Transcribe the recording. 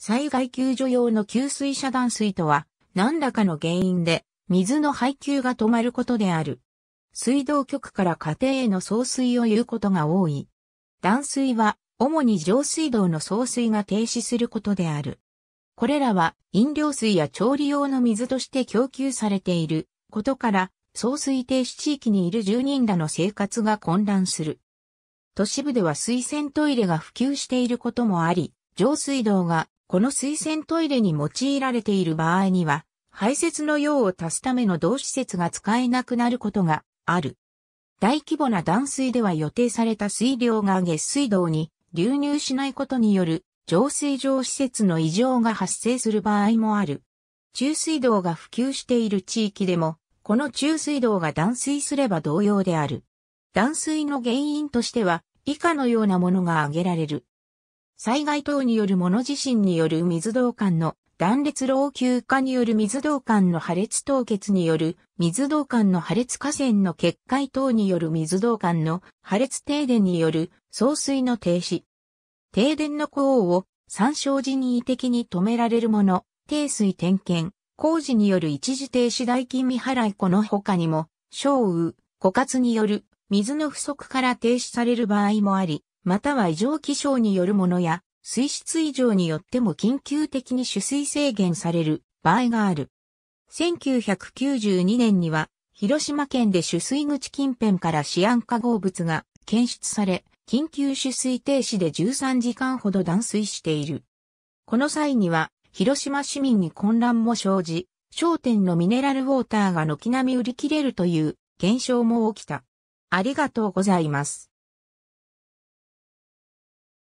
災害救助用の給水遮断水とは、何らかの原因で水の配給が止まることである。水道局から家庭への送水を言うことが多い。断水は、主に上水道の送水が停止することである。これらは飲料水や調理用の水として供給されていることから、送水停止地域にいる住人らの生活が混乱する。都市部では水洗トイレが普及していることもあり、上水道がこの水洗トイレに用いられている場合には、排泄の用を足すための同施設が使えなくなることがある。大規模な断水では予定された水量が下水道に流入しないことによる浄水場施設の異常が発生する場合もある。中水道が普及している地域でも、この中水道が断水すれば同様である。断水の原因としては、以下のようなものが挙げられる。災害等によるもの地震による水道管の断裂老朽化による水道管の破裂凍結による水道管の破裂河川の決壊等による水道管の破裂停電による送水の停止。停電の功を参照時に意的に止められるもの、停水点検、工事による一時停止代金未払いこの他にも、小雨、枯渇による水の不足から停止される場合もあり、または異常気象によるものや、水質異常によっても緊急的に取水制限される場合がある。1992年には、広島県で取水口近辺からシアン化合物が検出され、緊急取水停止で13時間ほど断水している。この際には、広島市民に混乱も生じ、商店のミネラルウォーターが軒並み売り切れるという現象も起きた。ありがとうございます。